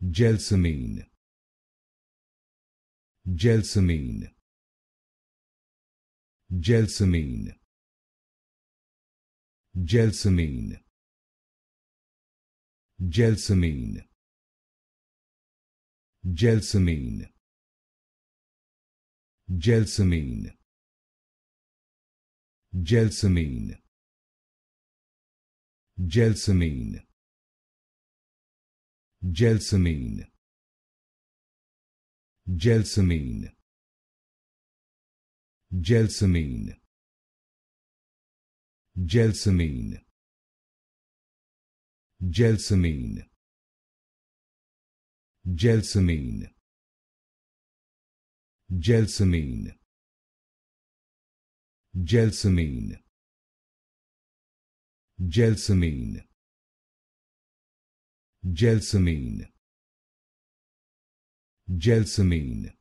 Gelsomine. Gelsomine. Gelsomine. Gelsomine. Gelsomine. Gelsomine. Gelsomine. Gelsomine. Gelsomine. Gelsomine. Gelsomine. Gelsomine. Gelsomine. Gelsomine. Gelsomine. Gelsomine. Gelsomine. Gelsomine. Gelsamine. Gelsamine.